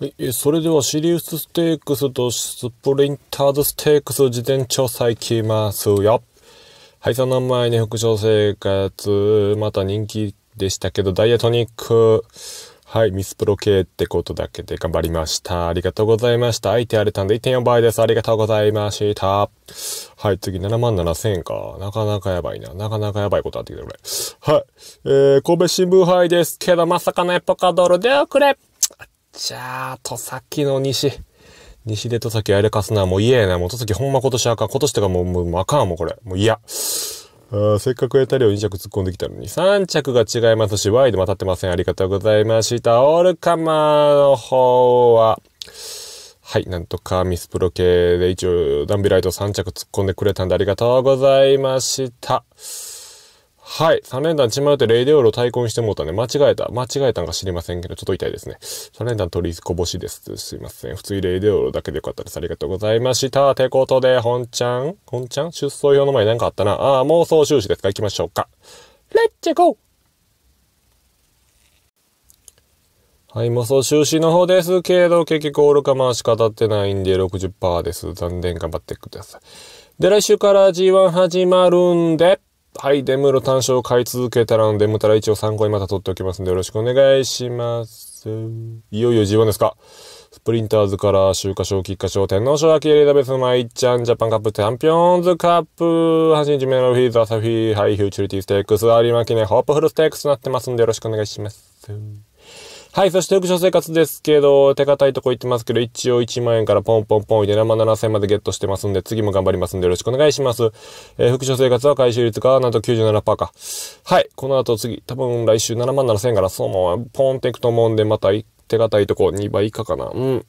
はい、えそれではシリウスステークスとスプリンターズステークス事前調査いきますよ。はい、その前に副賞生活、また人気でしたけど、ダイエトニック、はい、ミスプロ系ってことだけで頑張りました。ありがとうございました。相手あれたんで1.4倍です。ありがとうございました。はい、次7万7000円か。なかなかやばいな。なかなかやばいことあってきた、これ。はい、えー、神戸新聞杯ですけど、まさかのエポカドルで遅れじゃあ、戸崎の西。西で戸崎やれかすな。もう嫌やな。もう戸崎ほんま今年あかん。今年とかもう、もうあかんもうこれ。もう嫌。あせっかくやったオ2着突っ込んできたのに。3着が違いますし、ワイドも当たってません。ありがとうございました。オールカマーの方は、はい、なんとかミスプロ系で一応ダンビライト3着突っ込んでくれたんでありがとうございました。はい。3連弾ちまうてレイデオロを対抗にしてもうたね。間違えた。間違えたんか知りませんけど、ちょっと痛いですね。3連弾取りこぼしです。すいません。普通にレイデオロだけでよかったです。ありがとうございました。てことで、本ちゃん本ちゃん出走表の前なんかあったな。ああ、妄想収支ですか行きましょうか。レッチゴーはい、妄想収支の方ですけど、結局オールカマーしか当たってないんで60%です。残念、頑張ってください。で、来週から G1 始まるんで、はい、デムロ単勝を買い続けたらのデムたら一応参考にまた取っておきますんでよろしくお願いします。いよいよ G1 ですか。スプリンターズから、秋華賞、菊花賞、天皇賞、秋エリザベス、マイちゃん、ジャパンカップ、チャンピオンズカップ、8日目のフィーズ、アサフィー、ハイフューチュリティステークス、有馬記念、ホープフルステークスとなってますんでよろしくお願いします。はい、そして副所生活ですけど、手堅いとこ行ってますけど、一応1万円からポンポンポンで7万7000円までゲットしてますんで、次も頑張りますんでよろしくお願いします。えー、副所生活は回収率がなんと97%か。はい、この後次、多分来週7万7000円からそうもポンっていくと思うんで、また手堅いとこ2倍以下かな。うん。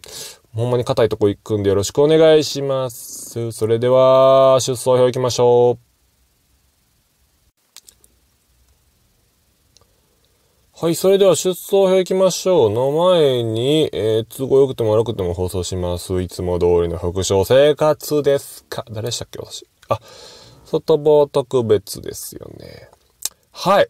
ほんまに硬いとこ行くんでよろしくお願いします。それでは、出走表行きましょう。はい、それでは出走表行きましょう。の前に、えー、都合良くても悪くても放送します。いつも通りの副賞生活ですか誰でしたっけ私。あ、外棒特別ですよね。はい。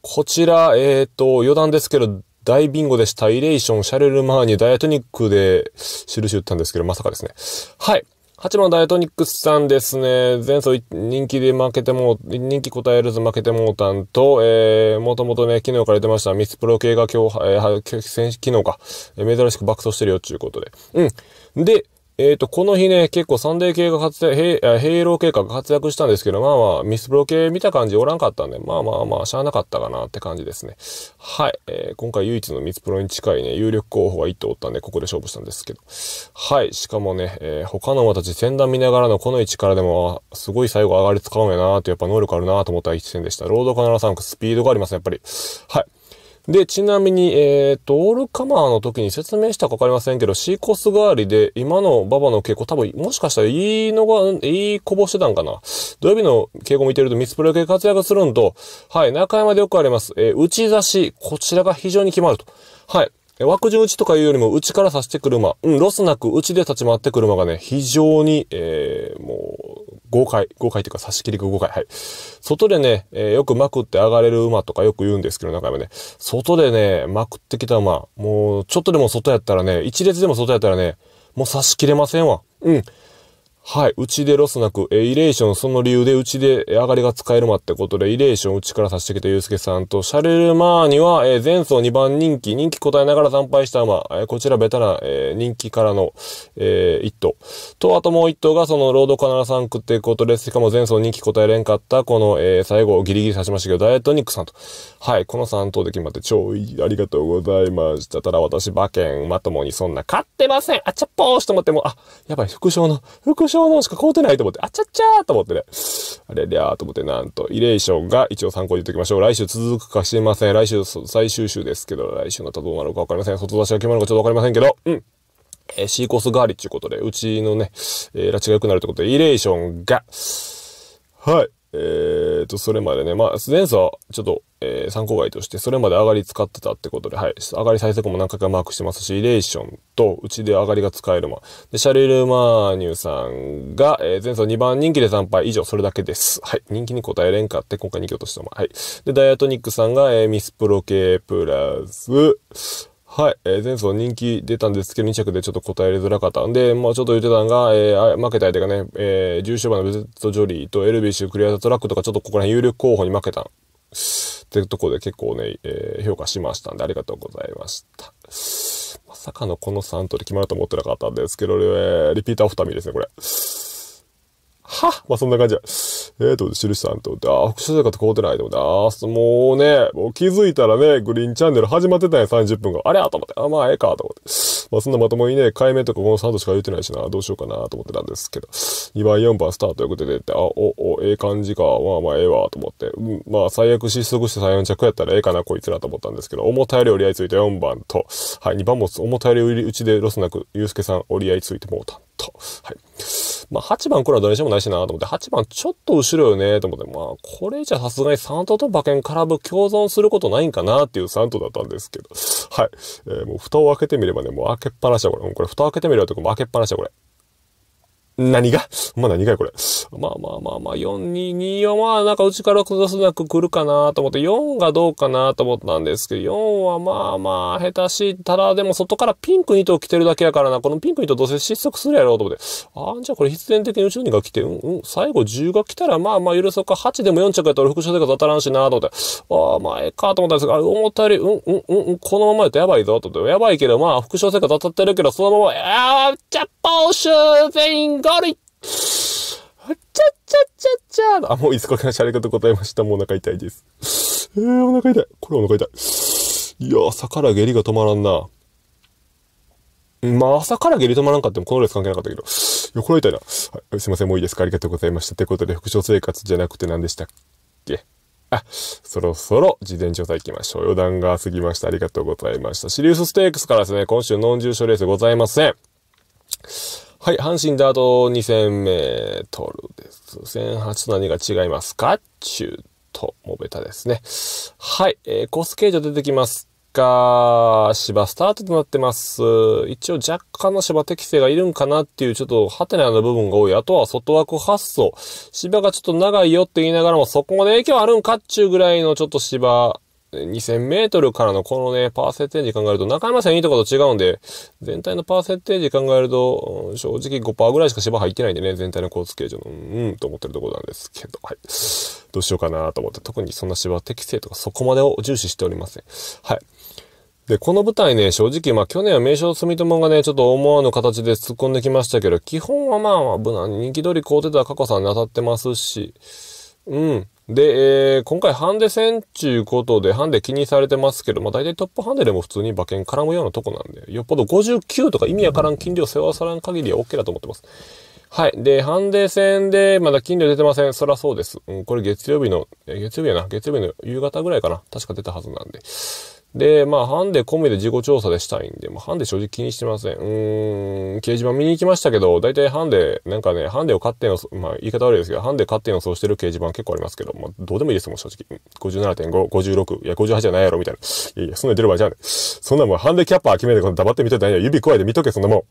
こちら、えっ、ー、と、余談ですけど、大ビンゴでした。イレーション、シャレルマーニ、ダイアトニックで印打ったんですけど、まさかですね。はい。八番ダイアトニックスさんですね。前走人気で負けても、人気答えるず負けてもうたんと、えー、もともとね、昨日から出ましたミスプロ系が今日、えー、昨日か、珍しく爆走してるよっていうことで。うん。で、えっ、ー、と、この日ね、結構サンデー系が活躍、ヘイヘロー系が活躍したんですけど、まあまあ、ミスプロ系見た感じおらんかったんで、まあまあまあ、しゃあなかったかなって感じですね。はい。えー、今回唯一のミスプロに近いね、有力候補が1頭おったんで、ここで勝負したんですけど。はい。しかもね、えー、他の馬たち戦団見ながらのこの位置からでも、すごい最後上がり使うんやなーって、やっぱ能力あるなーと思った一戦でした。ロードカナラサンク、スピードがありますね、やっぱり。はい。で、ちなみに、えっ、ー、と、オールカマーの時に説明したかわかりませんけど、シーコス代わりで、今の馬場の傾向、多分、もしかしたらいいのが、いいこぼしてたんかな。土曜日の傾向見てると、ミスプレ系活躍するんと、はい、中山でよくあります。えー、打ち出し、こちらが非常に決まると。はい。枠順打ちとかいうよりも、内から刺してくる馬、うん、ロスなくちで立ち回ってくる馬がね、非常に、えー、も5回、5回というか差し切りが5回、はい。外でね、えー、よくまくって上がれる馬とかよく言うんですけど、中山ね、外でね、まくってきた馬、もうちょっとでも外やったらね、一列でも外やったらね、もう差し切れませんわ。うん。はい。うちでロスなく、えイレーション、その理由でうちで上がりが使えるまってことで、イレーションうちからさしてきたユうスケさんと、シャレルマーニは、え前走2番人気、人気答えながら惨敗した馬、えこちらベタな、え人気からの、え1頭。と、あともう1頭が、その、ロードカナランクってことです。しかも前走人気答えれんかった、この、え最後、ギリギリさしましたけど、ダイエットニックさんと。はい。この3頭で決まって、超いい、ありがとうございました。ただ私、馬券、まともにそんな、勝ってませんあちゃっぽーしと思っても、あ、やばい、副賞の、副賞象のしか凍ってないと思って、あちゃっちゃーと思ってね。あれりゃーと思って、なんと、イレーションが一応参考に言っておきましょう。来週続くか知りません。来週最終週ですけど、来週のたどうなるかわかりません。外出しが決まるかちょっとわかりませんけど、うん。えー、シーコス代わりっていうことで、うちのね、えー、拉致が良くなるってことで、イレーションが、はい。えーと、それまでね、まあ、前走、ちょっと、えー、参考外として、それまで上がり使ってたってことで、はい。上がり最速も何回かマークしてますし、イレーションと、うちで上がりが使える馬。で、シャリル・マーニュさんが、えー、前走2番人気で惨敗以上、それだけです。はい。人気に応えれんかって、今回2強としても。はい。で、ダイアトニックさんが、えー、ミスプロ系プラス、はい。えー、前走人気出たんですけど、2着でちょっと答えれづらかったんで、まあちょっと言ってたんが、えー、負けた相手がね、えー、重症馬のベゼット・ジョリーとエルビッシュ・クリアザトラックとかちょっとここら辺有力候補に負けたっていうところで結構ね、えー、評価しましたんでありがとうございました。まさかのこの3頭で決まると思ってなかったんですけど、ピー、リピーター2人ですね、これ。はまあそんな感じだ。えー、と、印さんとああ、副所長かと凍ってないと思って、ああ、もうね、もう気づいたらね、グリーンチャンネル始まってたんや、30分が。あれと思って、あまあええかと思って。まあそんなまともにね、解明とかこの3度しか言ってないしな、どうしようかなと思ってたんですけど、2番4番スタートよく出てって、あ、お、お、ええ感じか、まあまあええわと思って、うん、まあ最悪失速して3、4着やったらええかな、こいつらと思ったんですけど、重たより折り合いついた4番と、はい、2番も重たよりうちでロスなく、ゆうすけさん折り合いついてもうたと。はい。まあ、8番来るのはどれにしてもないしなと思って、8番ちょっと後ろよねと思って、まあ、これじゃさすがに3頭と馬券空む共存することないんかなっていう3頭だったんですけど、はい。えー、もう蓋を開けてみればね、もう開けっぱなしだこれ。もうこれ蓋開けてみればとかも開けっぱなしだこれ。何がまあ何がこれ。まあまあまあまあ、4、2、2はまあなんかうちから崩すなく来るかなと思って、4がどうかなと思ったんですけど、4はまあまあ、下手し、ただでも外からピンク2頭来てるだけやからな、このピンク2頭どうせ失速するやろうと思って、ああ、じゃあこれ必然的にうちの2が来て、うん、うん、最後10が来たらまあまあ許そうか、8でも4着やったら副賞でか当たらんしなと思って、ああ、まあええかと思ったんですが、思ったより、うん、うん、うん、このままやとやばいぞと思って、やばいけどまあ副賞生活当たってるけど、そのまま、ああ、ジャッポーシュー全員が悪いちゃっちゃっちゃっちゃあ、もういつこからしゃれ方答えました。もうお腹痛いです。えー、お腹痛い。これお腹痛い。いや、朝から下痢が止まらんな。まあ、朝から下痢止まらんかっても、このレース関係なかったけど。いや、これ痛いな。はい、すいません、もういいですかありがとうございました。ということで、副賞生活じゃなくて何でしたっけあ、そろそろ事前調査行きましょう。余談が過ぎました。ありがとうございました。シリウスステークスからですね、今週ノン重症レースございません。はい、阪神ダート2000メートルです。1008と何が違いますかちゅうと、もべたですね。はい、えー、コース形状出てきますか芝スタートとなってます。一応若干の芝適性がいるんかなっていう、ちょっとはてなの部分が多い。あとは外枠発想。芝がちょっと長いよって言いながらも、そこまで影響あるんかっちゅうぐらいのちょっと芝 2000m からのこのね、パーセンテージ考えると、中山さんいいとこと違うんで、全体のパーセンテージ考えると、正直5%ぐらいしか芝入ってないんでね、全体の交通形状の、うん、と思ってるところなんですけど、はい。どうしようかなと思って、特にそんな芝適正とかそこまでを重視しておりません。はい。で、この舞台ね、正直、まあ去年は名称住友がね、ちょっと思わぬ形で突っ込んできましたけど、基本はまあ、無難に、人気通り高うてた過去さんに当たってますし、うん。で、えー、今回ハンデ戦ていうことで、ハンデ気にされてますけど、まあ大体トップハンデでも普通に馬券絡むようなとこなんで、よっぽど59とか意味わからん金利を背負わさらん限りは OK だと思ってます。はい。で、ハンデ戦で、まだ金利出てません。そらそうです。うん、これ月曜日の、え月曜日やな。月曜日の夕方ぐらいかな。確か出たはずなんで。で、まあ、ハンデ込みで自己調査でしたいんで、まあ、ハンデ正直気にしてません。うーん、掲示板見に行きましたけど、大体ハンデ、なんかね、ハンデを勝手の、まあ、言い方悪いですけど、ハンデ勝手予想してる掲示板結構ありますけど、まあ、どうでもいいですもん、正直。57.5、56、いや、58じゃないやろ、みたいな。いやいや、そんなに出る場合じゃねそんなもん、ハンデキャッパー決めて、こ黙ってみてないや、指加えて見とけ、そんなもん。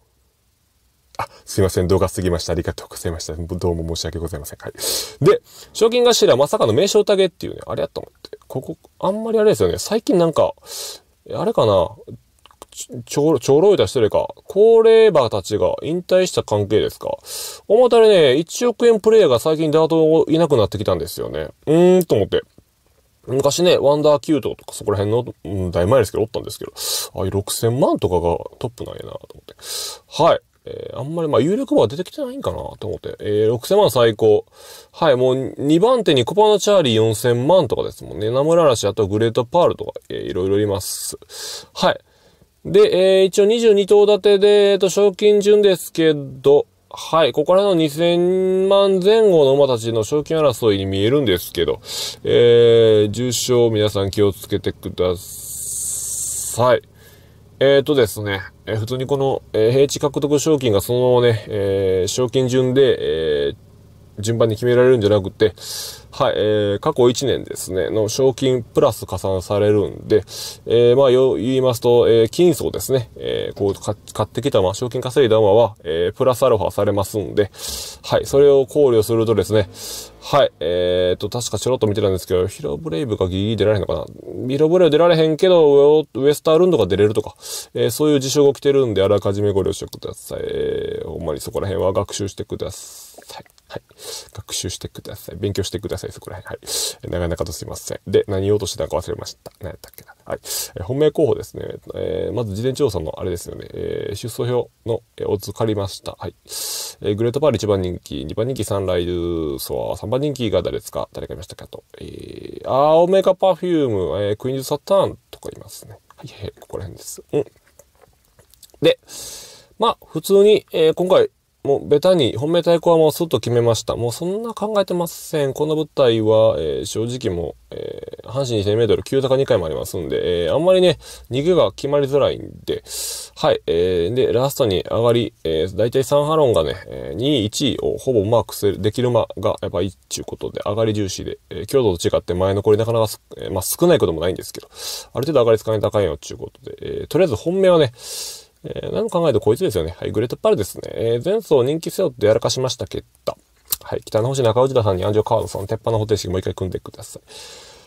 あ、すいません。動画過ぎました。ありがとうございました。どうも申し訳ございません。はい。で、賞金頭まさかの名称タゲっていうね、あれやと思って。ここ、あんまりあれですよね。最近なんか、あれかな。ちょ、ちょろいたてるか、高齢馬たちが引退した関係ですか。思ったらね、1億円プレイヤーが最近ダートいなくなってきたんですよね。うーん、と思って。昔ね、ワンダーキュートとかそこら辺の、うん、大前ですけど、おったんですけど、あ6000万とかがトップなんやなと思って。はい。えー、あんまり、まあ、有力馬は出てきてないんかなと思って。えー、6000万最高。はい、もう2番手にコパのチャーリー4000万とかですもんね。ナムララシ、あとグレートパールとか、えー、いろいろいます。はい。で、えー、一応22頭立てで、えっ、と、賞金順ですけど、はい、ここからの2000万前後の馬たちの賞金争いに見えるんですけど、えー、重賞皆さん気をつけてください。えっ、ー、とですね、えー、普通にこの、えー、平地獲得賞金がそのままね、え賞金順で、え順番に決められるんじゃなくて、はい、えー、過去1年ですね、の賞金プラス加算されるんで、えー、まあ、よ、言いますと、えー、金層ですね、えー、こう、買ってきたまあ、賞金稼いだ馬は、えー、プラスアルファされますんで、はい、それを考慮するとですね、はい。えーと、確かちょろっと見てたんですけど、ヒロブレイブがギリギリ出られへんのかなヒロブレイブ出られへんけど、ウエスタールンドが出れるとか、えー、そういう事象が起きてるんで、あらかじめご了承ください。えー、ほんまにそこら辺は学習してください。はい。学習してください。勉強してください。そこら辺。はい。長々とすいません。で、何言おうとしてたか忘れました。何やったっけはい。え本命候補ですね。えー、まず事前調査のあれですよね。えー、出走表の、えー、おッズりました。はい。えー、グレートパール1番人気、2番人気サンライズソア、3番人気が誰ですか誰がいましたかと。えー、あー、オメガパフューム、えー、クイーンズサターンとかいますね。はい、はい、ここら辺です。うん。で、まあ、普通に、えー、今回、もうベタに、本命対抗はもうすっと決めました。もうそんな考えてません。この舞台は、えー、正直もう、えー、阪神2000メートル、急高2回もありますんで、えー、あんまりね、逃げが決まりづらいんで、はい、えー、で、ラストに上がり、えー、大体3ハロンがね、えー、2位、1位をほぼマークする、できる間がやっぱいいっちゅうことで、上がり重視で、えー、強度と違って前残りなかなか、えー、まあ少ないこともないんですけど、ある程度上がり使わないとあかよっちゅうことで、えー、とりあえず本命はね、えー、何考えてこいつですよね。はい、グレートパルですね。えー、前走人気背負ってやらかしました結果。はい、北の星中内田さんに安城川野さん、鉄板の方程式もう一回組んでください。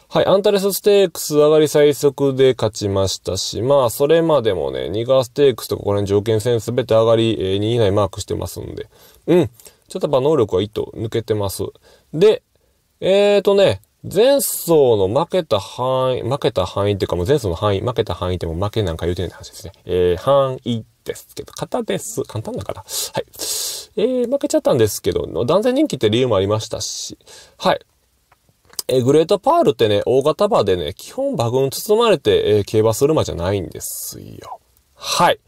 はい、アンタレスステークス上がり最速で勝ちましたし、まあ、それまでもね、ニガーステークスとかこの辺条件戦すべて上がり、えー、2以内マークしてますんで、うん、ちょっとやっぱ能力は一と抜けてます。で、えーとね、前走の負けた範囲、負けた範囲っていうかもう前走の範囲、負けた範囲っても負けなんか言うてない話ですね。えー、範囲ですけど、型です。簡単だから。はい。えー、負けちゃったんですけど、断然人気って理由もありましたし、はい。えー、グレートパールってね、大型馬でね、基本馬群包まれて、えー、競馬する馬じゃないんですよ。はい。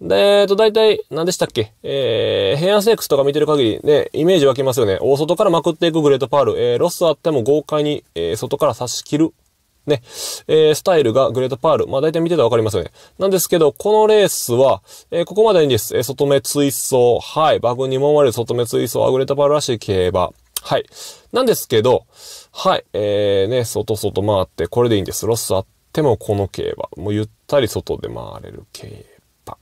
で、えっと、大体、何でしたっけえー、ヘアンセックスとか見てる限りね、イメージ湧きますよね。大外からまくっていくグレートパール。えー、ロスあっても豪快に、えー、外から差し切る。ね、えー、スタイルがグレートパール。まあ大体見てたらわかりますよね。なんですけど、このレースは、えー、ここまでにです。えー、外目追走。はい。バグにもまれる外目追走。アグレートパールらしい競馬。はい。なんですけど、はい。えー、ね、外外回って、これでいいんです。ロスあって。ってもこの競馬。もうゆったり外で回れる競馬。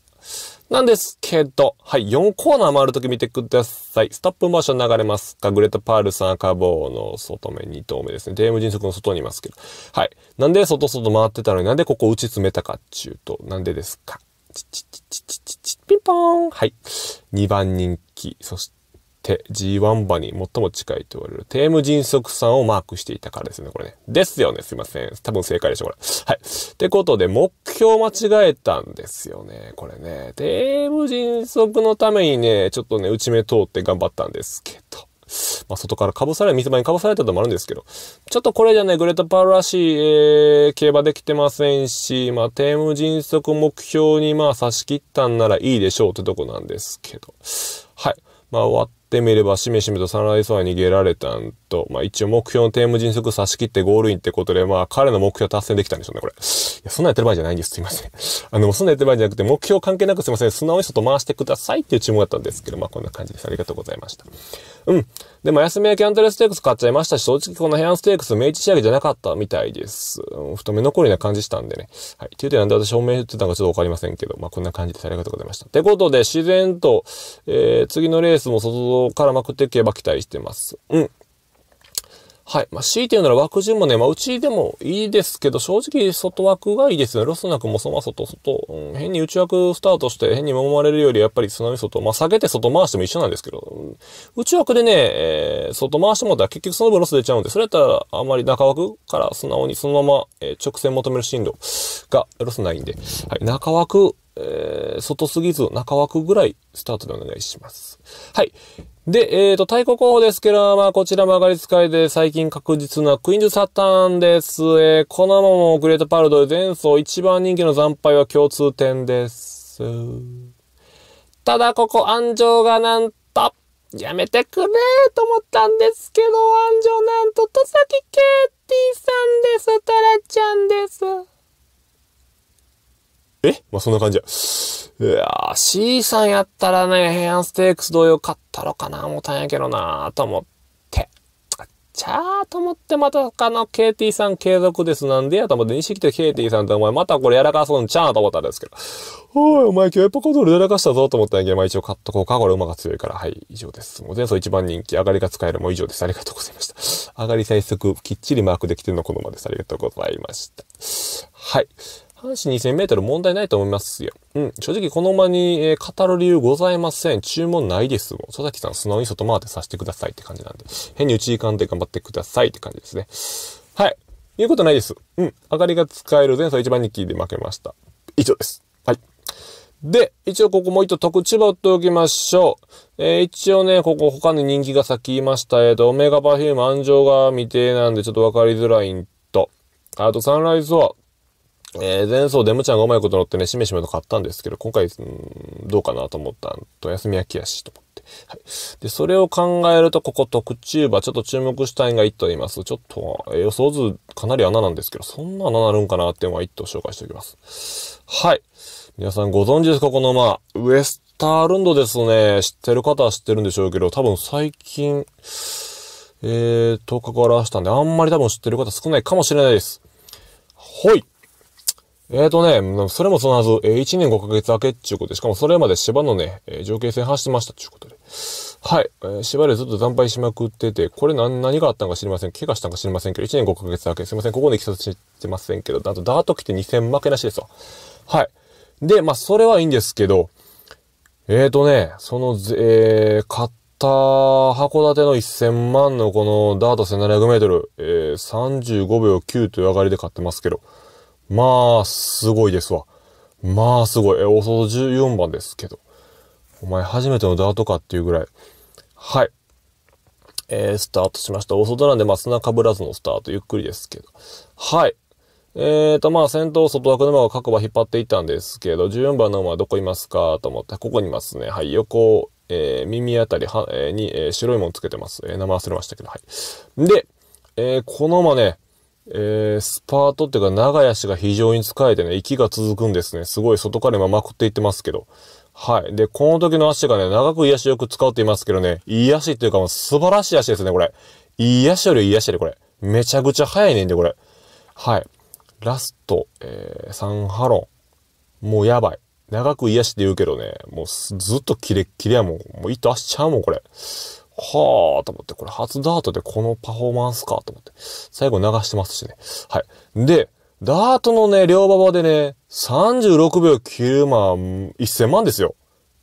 なんですけど、はい、4コーナー回るとき見てください。ストップモーション流れますかグレートパールさん赤棒の外目、2頭目ですね。デーム迅速の外にいますけど。はい。なんで外外回ってたのになんでここ打ち詰めたかっちゅうと、なんでですかチチチチチチチ、ピンポーンはい。2番人気。そしてて G1 馬に最も近いと言われるテーム迅速さんをマークしていたからですね、これね。ですよね、すいません。多分正解でしょ、これ。はい。ってことで、目標間違えたんですよね、これね。テーム迅速のためにね、ちょっとね、打ち目通って頑張ったんですけど。まあ、外から被され、見せ場に被されたのもあるんですけど、ちょっとこれじゃね、グレートパールらしい、えー、競馬できてませんし、まあ、テーム迅速目標に、まあ、差し切ったんならいいでしょうってとこなんですけど。はい。まあ、ってみればしめしめとサンライズファに逃げられたんと、まあ一応目標のテーム迅速差し切ってゴールインってことで、まあ彼の目標達成できたんでしょうね、これ。いや、そんなやってる場合じゃないんです。すいません。あの、そんなやってる場合じゃなくて、目標関係なくすいません。素直に外回してくださいっていう注文だったんですけど、まあこんな感じです。ありがとうございました。うん。で、も、休みはキャンドレステークス買っちゃいましたし、正直このヘアンステークス明治仕上げじゃなかったみたいです。うん、太め残りな感じしたんでね。はい。っていう点なんで私証明してたのかちょっとわかりませんけど、まあこんな感じです。ありがとうございました。ってことで、自然と、えー、次のレースも外からまくっていけば期待してます。うん。はい。まあ、強いて言うなら枠順もね、まあ、うちでもいいですけど、正直外枠がいいですね。ロスなくもそま外、外、うん、変に内枠スタートして変に揉まれるより、やっぱり津波外、まあ、下げて外回しても一緒なんですけど、内枠でね、えー、外回してもらったら結局その分ロス出ちゃうんで、それやったらあんまり中枠から素直にそのまま、えー、直線求める進路がロスないんで、はい。中枠、えー、外すぎず中枠ぐらいスタートでお願いします。はい。で、えっ、ー、と、対抗候補ですけど、まあ、こちら曲がり使いで最近確実なクイーンズ・サタンです。えー、このままもグレートパルドで前走一番人気の惨敗は共通点です。ただ、ここ、安城がなんと、やめてくれと思ったんですけど、安城なんと、戸崎ティさんです。タラちゃんです。えまあ、そんな感じや。いやー、C さんやったらね、ヘアンステークス同様買ったろかな思ったんやけどなーと思って。ちゃーと思ってまた他の KT さん継続です。なんでやと思って、西来て KT さんってお前またこれやらかそうのちゃーと思ったんですけど。おい、お前今日エポパコドルやらかしたぞと思ったんやけど、まあ一応買っとこうか。これ馬が強いから。はい、以上です。もう前走一番人気、上がりが使えるも以上です。ありがとうございました。上がり最速、きっちりマークできてるのこのままです。ありがとうございました。はい。阪神2000メートル問題ないと思いますよ。うん。正直この間に、えー、語る理由ございません。注文ないですもん。佐々木さん素直に外回ってさせてくださいって感じなんで。変に打ち時間で頑張ってくださいって感じですね。はい。言うことないです。うん。明かりが使える前走一番日記で負けました。以上です。はい。で、一応ここもう一度特地場打っておきましょう。えー、一応ね、ここ他に人気が先言いました。えっ、と、オメガパフューム安城が未定なんでちょっとわかりづらいんと。あと、サンライズはえー、前走デムちゃんがうまいこと乗ってね、しめしめと買ったんですけど、今回、うん、どうかなと思ったんと、休み明けやし、と思って。はい。で、それを考えると、ここ特チューバー、ちょっと注目したいが1頭います。ちょっと、えー、予想図かなり穴なんですけど、そんな穴なるんかなっていうのは1頭紹介しておきます。はい。皆さんご存知ですかこのまあ、ウエスタールンドですね。知ってる方は知ってるんでしょうけど、多分最近、えー、頭角を表したんで、あんまり多分知ってる方少ないかもしれないです。ほい。えーとね、それもそのはず、えー、1年5ヶ月明けっちゅうことで、しかもそれまで芝のね、えー、情景戦走ってましたっちゅうことで。はい。えー、芝でずっと惨敗しまくってて、これ何、何があったんか知りません。怪我したんか知りませんけど、1年5ヶ月明け。すいません、ここでいきさつてませんけど、あとダート来て2戦負けなしですわ。はい。で、まあ、それはいいんですけど、えーとね、その、えー、買った函館の1000万のこのダート1700メートル、えー、35秒9という上がりで買ってますけど、まあ、すごいですわ。まあ、すごい。え、大外14番ですけど。お前初めてのダートかっていうぐらい。はい。えー、スタートしました。大外なんで、まあ、砂かぶらずのスタート。ゆっくりですけど。はい。えーと、まあ、先頭、外枠の馬が各馬引っ張っていったんですけど、14番の馬はどこいますかと思って、ここにいますね。はい、横、えー、耳あたりは、えー、に、えー、白いもんつけてます。えー、名前忘れましたけど、はい。で、えー、この馬ね、えー、スパートっていうか長屋氏が非常に使えてね、息が続くんですね。すごい外から今まくっていってますけど。はい。で、この時の足がね、長く癒しよく使うって言いますけどね、癒しっていうかもう素晴らしい足ですね、これ。癒しより癒し足で、これ。めちゃくちゃ速いねんで、これ。はい。ラスト、えー、ンハロン。もうやばい。長く癒しで言うけどね、もうずっとキレッキレやもん。もう糸足ちゃうもん、これ。はあと思って、これ初ダートでこのパフォーマンスかと思って。最後流してますしね。はい。で、ダートのね、両馬場でね、36秒9万、1000万ですよ。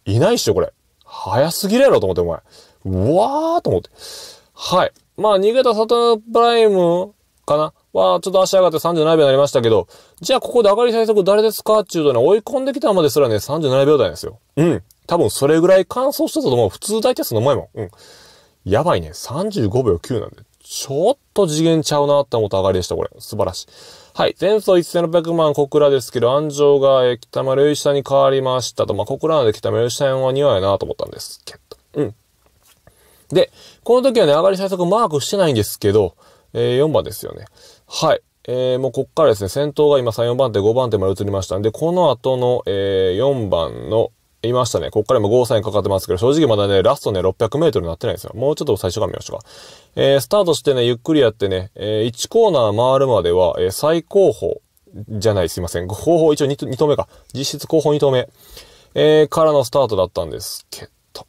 いないっしょ、これ。早すぎるやろと思って、お前。うわーと思って。はい。まあ、逃げたサトプライムかなは、ちょっと足上がって37秒になりましたけど、じゃあここで上がり最速誰ですかっていうとね、追い込んできたまですらね、37秒台なんですよ。うん。多分それぐらい乾燥してたと思う。普通大テストの前も。うん。やばいね。35秒9なんで、ちょっと次元ちゃうなって思った上がりでした、これ。素晴らしい。はい。前走1600万小倉ですけど、安城が、え北丸吉下に変わりましたと。まあ、小倉なんで北丸吉田は似合うやなと思ったんですけど。うん。で、この時はね、上がり最速マークしてないんですけど、えー、4番ですよね。はい。えー、もうこっからですね、先頭が今3、4番手、5番手まで移りましたんで、この後の、えー、4番の、いましたね。こっからもゴーサインかかってますけど、正直まだね、ラストね、600メートルなってないんですよ。もうちょっと最初から見ましょうか。えー、スタートしてね、ゆっくりやってね、えー、1コーナー回るまでは、えー、最高峰、じゃない、すいません。後方一応 2, 2投目か。実質後方2投目、えー、からのスタートだったんですけど。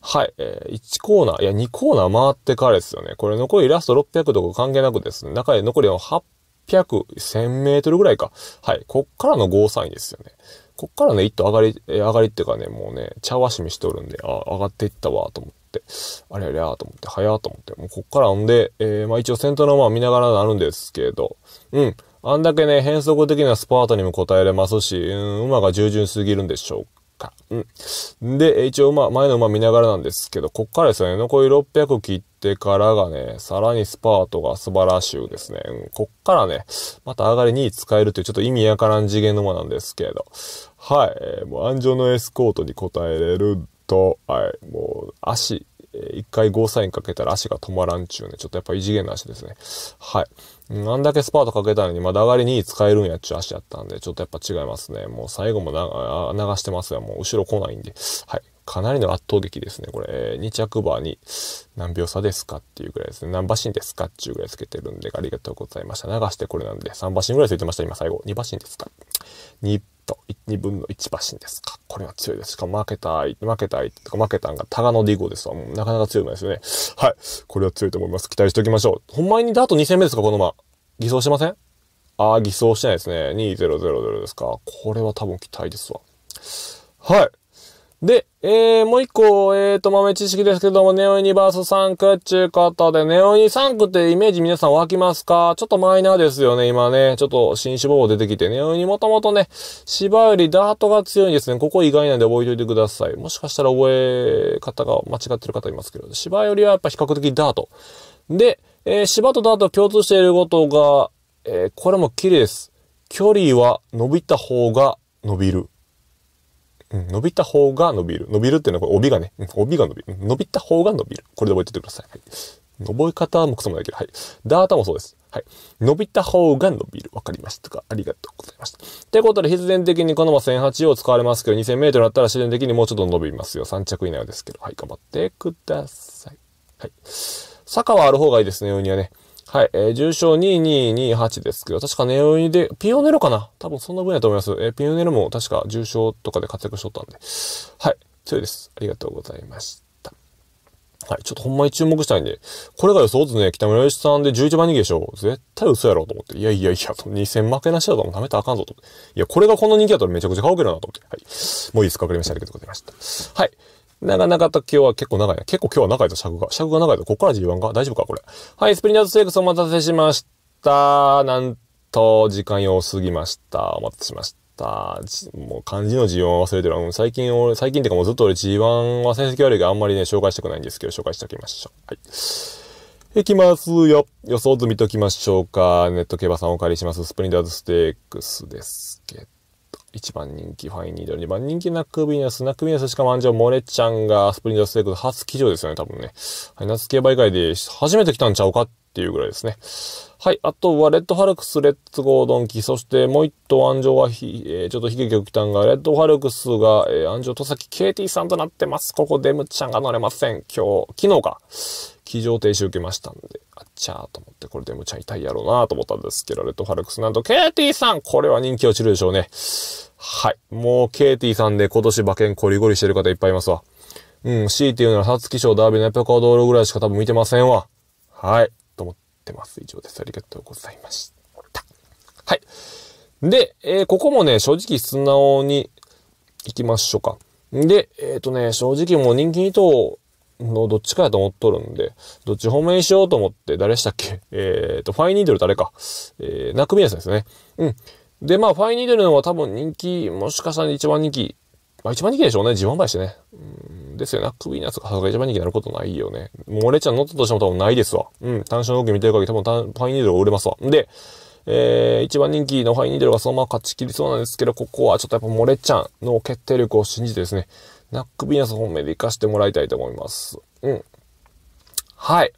はい。えー、1コーナー、いや、2コーナー回ってからですよね。これ残りラスト600とか関係なくですね、中で残りの800、1000メートルぐらいか。はい。こっからのゴーサインですよね。こっからね、一頭上がり、上がりっていうかね、もうね、茶わしみしとるんで、あ、上がっていったわ、と思って、あれあれあ、と思って、早と思って、もうこっからんで、えー、まあ一応先頭の馬見ながらなるんですけど、うん、あんだけね、変則的なスパートにも応えれますし、うん、馬が従順すぎるんでしょうか。うん。で、一応馬、前の馬見ながらなんですけど、こっからですね、残り600切ってからがね、さらにスパートが素晴らしいですね。うん、こっからね、また上がり2位使えるというちょっと意味わからん次元の馬なんですけど、はい、えー、もう安城のエスコートに応えれると、はい、もう足、一回ゴーサインかけたら足が止まらんちゅうね。ちょっとやっぱ異次元の足ですね。はい。あんだけスパートかけたのに、まだ上がりに使えるんやっちゅう足やったんで、ちょっとやっぱ違いますね。もう最後も流してますよ。もう後ろ来ないんで。はい。かなりの圧倒劇ですね。これ、2着馬に何秒差ですかっていうぐらいですね。何馬身ですかっていうぐらいつけてるんで、ありがとうございました。流してこれなんで、3馬身ぐらいついてました、今最後。2馬身ですか。2ト、2分の1馬身ですか。これは強いです。しかも負けた相手、負けた相手とか負けたんがタガノディゴですわ。もうなかなか強い馬ですよね。はい。これは強いと思います。期待しておきましょう。ほんまに、あと2戦目ですか、この馬。偽装してませんああ、偽装してないですね。2000ですか。これは多分期待ですわ。はい。で、えー、もう一個、えーと、豆知識ですけども、ネオユニバース3区っていうことで、ネオユニ3区ってイメージ皆さん湧きますかちょっとマイナーですよね、今ね。ちょっと新脂肪出てきて、ネオユニもともとね、芝よりダートが強いんですね。ここ意外なんで覚えておいてください。もしかしたら覚え方が間違ってる方いますけど、芝よりはやっぱ比較的ダート。で、えー、芝とダート共通していることが、えー、これも綺麗です。距離は伸びた方が伸びる。うん、伸びた方が伸びる。伸びるっていうのはこれ帯がね、うん、帯が伸びる。伸びた方が伸びる。これで覚えててください。はい、伸び方もクソもないけど、はい。ダータもそうです。はい。伸びた方が伸びる。わかりましたかありがとうございました。ってことで、必然的にこのまま1008を使われますけど、2000メートルだったら自然的にもうちょっと伸びますよ。3着以内はですけど。はい、頑張ってください。はい。坂はある方がいいですね、ようにはね。はい、えー、重症2228ですけど、確かネオイで、ピオネロかな多分そんな分やと思います。えー、ピオネロも確か重症とかで活躍しとったんで。はい、強いです。ありがとうございました。はい、ちょっとほんまに注目したいんで、これが予想図ね、北村義さんで11番逃げでしょ絶対嘘やろと思って、いやいやいや、2000負けなしだとも貯めたらあかんぞと思って。いや、これがこんな人気だったらめちゃくちゃ買うけどなと思って。はい。もういいですかわかりました。ありがとうございました。はい。長々と今日は結構長いな。結構今日は長いぞ、尺が。尺が長いぞ。こっから G1 が大丈夫かこれ。はい、スプリンターズセークスお待たせしました。なんと、時間よすぎました。お待たせしました。もう漢字の G1 忘れてる。うん、最近俺、最近ってかもうずっと俺 G1 は成績悪いがあんまりね、紹介したくないんですけど、紹介しておきましょう。はい。いきますよ。予想図見ときましょうか。ネット競馬さんお借りします。スプリンターズステークスですけ1番人気、ファインニードル、2番人気、ナックビーナス、ナックビーナスしかも、ジョモレちゃんがスプリントステーク初騎乗ですよね、多分ね。はい、夏競馬以外で初めて来たんちゃうかっていうぐらいですね。はい。あとは、レッドハルクス、レッツゴードンキ、そしてもう一頭安城はひ、えー、ちょっと悲劇が来たんが、レッドハルクスが、えー、安城ケイ KT さんとなってます。ここデムちゃんが乗れません。今日、昨日か。騎乗停止受けましたんで、あっちゃーと思って、これでむちゃ痛いやろうなと思ったんですけど、レッドハルクスなんとケティさんこれは人気落ちるでしょうね。はい。もう、ケイティさんで今年馬券コリゴリしてる方いっぱいいますわ。うん、C っていうなら、皐月賞、ダービーのエピコードールぐらいしか多分見てませんわ。はい。と思ってます。以上です。ありがとうございました。はい。で、えー、ここもね、正直素直に行きましょうか。で、えっ、ー、とね、正直もう人気2等のどっちかやと思っとるんで、どっち方面にしようと思って、誰したっけえっ、ー、と、ファイニードル誰か。えー、ナクミヤさんですね。うん。で、まあ、ファイニードルは多分人気、もしかしたら一番人気、まあ一番人気でしょうね。自慢馬してね。うん、ですよね。クビーナス、が一番人気になることないよね。もうレちゃん乗ったとしても多分ないですわ。うん。単勝の動き見てる限り多分ファイニードルが売れますわ。で、えー、一番人気のファイニードルがそのまま勝ち切りそうなんですけど、ここはちょっとやっぱモレちゃんの決定力を信じてですね、ナックビーナス本命で活かしてもらいたいと思います。うん。はい。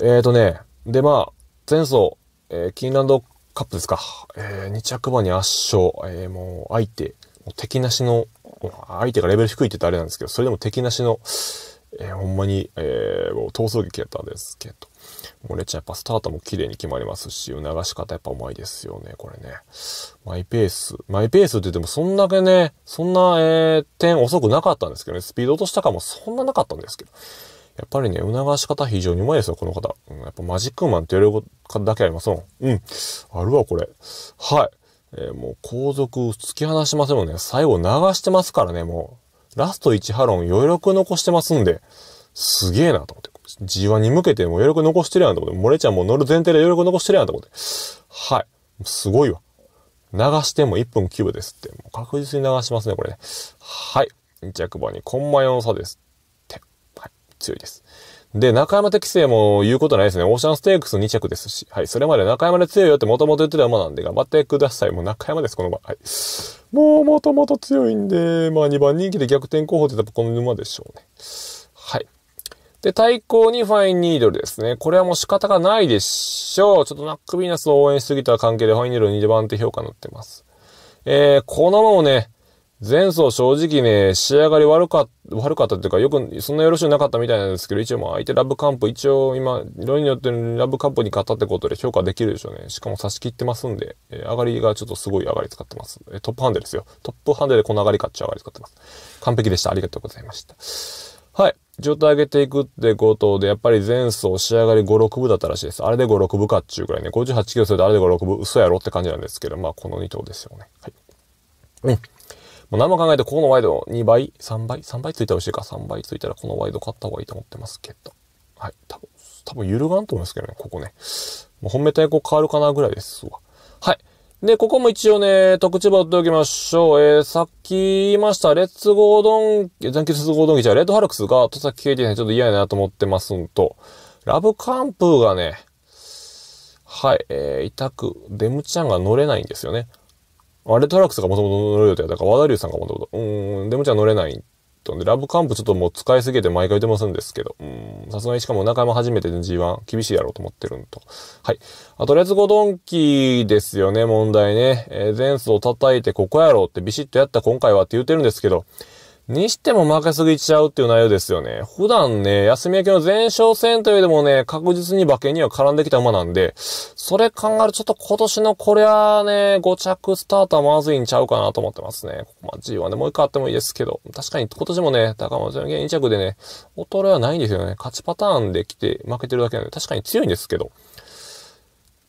えーとね、でまあ、前走、えー、キーランドカップですか。えー、2着馬に圧勝。えー、もう相手、もう敵なしの、相手がレベル低いって言ったらあれなんですけど、それでも敵なしの、えー、ほんまに、えー、逃走劇やったんですけど。もうレッチャーやっぱスタートも綺麗に決まりますし、促し方やっぱうまいですよね、これね。マイペース。マイペースって言ってもそんだけね、そんな、えー、点遅くなかったんですけどね、スピード落としたかもそんななかったんですけど。やっぱりね、促し方非常にうまいですよ、この方。うん、やっぱマジックマンってやる方だけありますもん。うん。あるわ、これ。はい。えー、もう後続突き放しませんもんね。最後流してますからね、もう。ラスト1波論余力残してますんで、すげえなと思って。G1 に向けても余力残してるやんと思って。モレちゃんも乗る前提で余力残してるやんと思って。はい。すごいわ。流しても1分9秒ですって。もう確実に流しますね、これね。はい。1着馬にコンマ4差です強いです。で、中山適正も言うことないですね。オーシャンステークス2着ですし。はい。それまで中山で強いよってもともと言ってた馬なんで頑張ってください。もう中山です、この馬。はい。もうもともと強いんで、まあ2番人気で逆転候補って多分この馬でしょうね。はい。で、対抗にファインニードルですね。これはもう仕方がないでしょう。ちょっとナックビーナスを応援しすぎた関係でファインニードル2番手評価になってます。えー、この馬もね、前走正直ね、仕上がり悪かった、悪かったっていうか、よく、そんなよろしくなかったみたいなんですけど、一応まあ相手ラブカンプ、一応今、ろによってラブカンプに勝ったってことで評価できるでしょうね。しかも差し切ってますんで、えー、上がりがちょっとすごい上がり使ってます。えー、トップハンデですよ。トップハンデでこの上がり勝っちゃ上がり使ってます。完璧でした。ありがとうございました。はい。状態上げていくってことで、やっぱり前走仕上がり5、6分だったらしいです。あれで5、6分かっちゅうくらいね。58キロするとあれで5、6分、嘘やろって感じなんですけど、まあこの2頭ですよね。はい。うん。もう何も考えてここのワイド2倍 ?3 倍 ?3 倍ついたら嬉しいか。3倍ついたらこのワイド買った方がいいと思ってますけど。はい。多分、多分揺るがんと思いますけどね、ここね。もう本命対抗変わるかなぐらいですわ。はい。で、ここも一応ね、特地場をっておきましょう。えー、さっき言いました、レッツゴードン、残ャンキレッツゴードンキじゃ、レッドハルクスが、戸崎 k さんちょっと嫌やなと思ってますんと、ラブカンプーがね、はい、えー、痛く、デムちゃんが乗れないんですよね。あれトラックスがもともと乗る予定だから和田龍さんがもともと、うん、でもちゃあ乗れないとで、ラブカンプちょっともう使いすぎて毎回出ますんですけど、うん、さすがにしかも中山初めての G1 厳しいやろうと思ってるんと。はい。あと、レツゴドンキですよね、問題ね。えー、前を叩いてここやろうってビシッとやった今回はって言ってるんですけど、にしても負けすぎちゃうっていう内容ですよね。普段ね、休み明けの前哨戦というよりもね、確実に馬券には絡んできた馬なんで、それ考えるとちょっと今年のこれはね、5着スタートはまずいんちゃうかなと思ってますね。まあ、G1 でもう一回あってもいいですけど、確かに今年もね、高松の県2着でね、衰えはないんですよね。勝ちパターンで来て負けてるだけなんで、確かに強いんですけど、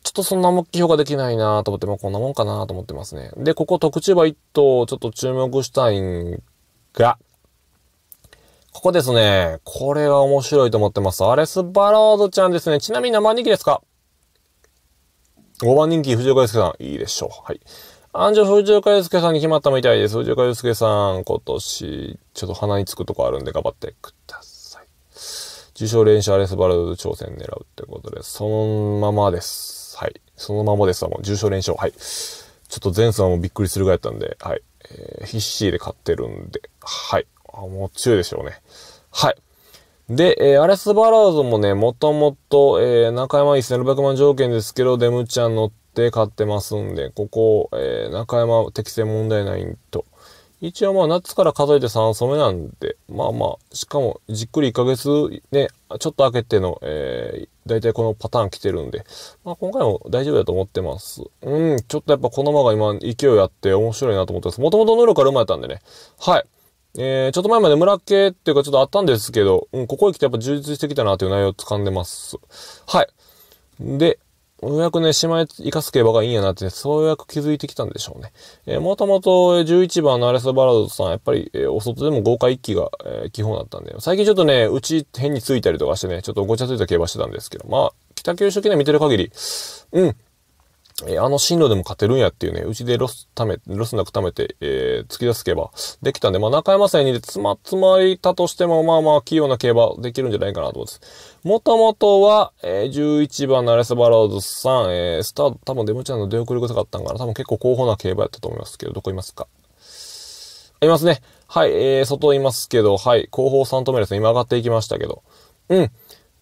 ちょっとそんな目標ができないなと思って、まあこんなもんかなと思ってますね。で、ここ特注馬1頭ちょっと注目したいんが、ここですね。これは面白いと思ってます。アレス・バロードちゃんですね。ちなみに何番人気ですか ?5 番人気、藤岡祐介さん。いいでしょう。はい。安城藤岡祐介さんに決まったみたいです。藤岡祐介さん、今年、ちょっと鼻につくとこあるんで頑張ってください。受賞練習アレス・バロード挑戦狙うってことで、そのままです。はい。そのままですわ、もう。重賞練習。はい。ちょっと前さんもびっくりするぐらいやったんで、はい。えー、必死で買ってるんで、はい。あもう強いでしょうね。はい。で、えー、アレス・バラーズもね、もともと、えー、中山1 6 0 0万条件ですけど、デムちゃん乗って買ってますんで、ここ、えー、中山適正問題ないと一応まあ夏から数えて3層目なんで、まあまあ、しかもじっくり1ヶ月ね、ちょっと開けての、えー、大体このパターン来てるんで、まあ今回も大丈夫だと思ってます。うん、ちょっとやっぱこの馬が今勢いあって面白いなと思ってます。もともと能力ある馬やったんでね。はい。えー、ちょっと前まで村系っていうかちょっとあったんですけど、うん、ここへ来てやっぱ充実してきたなという内容を掴んでます。はい。で、ようやくね、島へ生かす競馬がいいんやなって、そうやく気づいてきたんでしょうね。えー、もともと11番のアレス・バラードさん、やっぱり、えー、お外でも豪華1機が、えー、基本だったんで、最近ちょっとね、うち変についたりとかしてね、ちょっとごちゃついた競馬してたんですけど、まあ、北九州記念見てる限り、うん、えあの進路でも勝てるんやっていうね、うちでロスため、ロスなく貯めて、えー、突き出す競馬できたんで、まあ中山戦にでつま、つまりたとしても、まあまあ器用な競馬できるんじゃないかなと思います。もともとは、えー、11番のアレスバローズさん、えー、スタート、多分デムちゃんの出遅れ臭かったんかな。多分結構候補な競馬やったと思いますけど、どこいますかいますね。はい、えー、外いますけど、はい、後方3頭目ですね。今上がっていきましたけど。うん。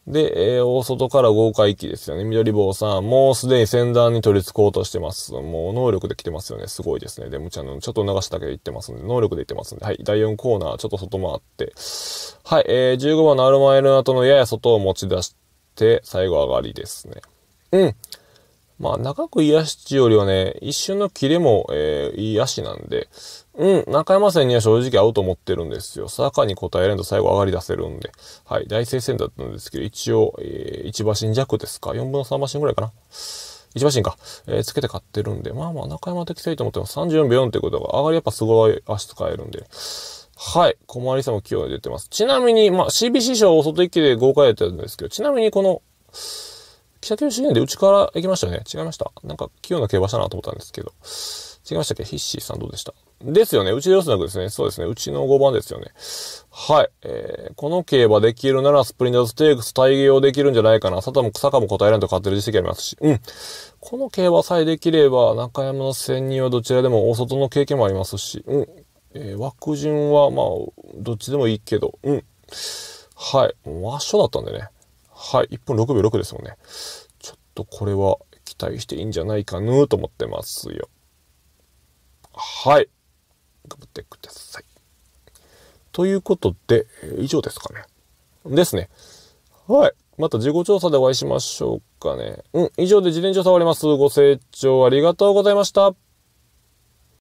で、えー、大外から豪快機ですよね。緑坊さん、もうすでに先端に取り付こうとしてます。もう能力で来てますよね。すごいですね。でもちゃん、ちょっと流しただけで行ってますんで、能力で言ってますんで。はい、第4コーナー、ちょっと外回って。はい、えー、15番のアルマエルナとのやや外を持ち出して、最後上がりですね。うん。まあ、長く癒しよりはね、一瞬のキレも、えー、癒しなんで、うん、中山戦には正直合うと思ってるんですよ。坂に答えれんと最後上がり出せるんで。はい、大接戦だったんですけど、一応、えー、一馬身弱ですか ?4 分の3馬身ぐらいかな一馬身か。えー、つけて買ってるんで、まあまあ中山適正と思っても34秒4ってことが上がりやっぱすごい足使えるんで、はい。小回りさも器用に出てます。ちなみに、まあ、CBC 賞を外行きで豪快やったんですけど、ちなみにこの、北九州でうちから行きましたよね違いましたなんか器用な競馬したなと思ったんですけど。違いましたっけヒッシーさんどうでしたですよね。うちでよすなくですね。そうですね。うちの5番ですよね。はい。えー、この競馬できるならスプリンダーズステークス対応できるんじゃないかな。佐藤も草かも答えられんと勝ってる実績ありますし。うん。この競馬さえできれば、中山の潜入はどちらでも大外の経験もありますし。うん。えー、枠順は、まあ、どっちでもいいけど。うん。はい。もう圧だったんでね。はい、1分6秒6ですもんね。ちょっとこれは期待していいんじゃないかなと思ってますよ。はい。頑張ってください。ということで、以上ですかね。ですね。はい。また事後調査でお会いしましょうかね。うん、以上で自転車触ります。ご清聴ありがとうございました。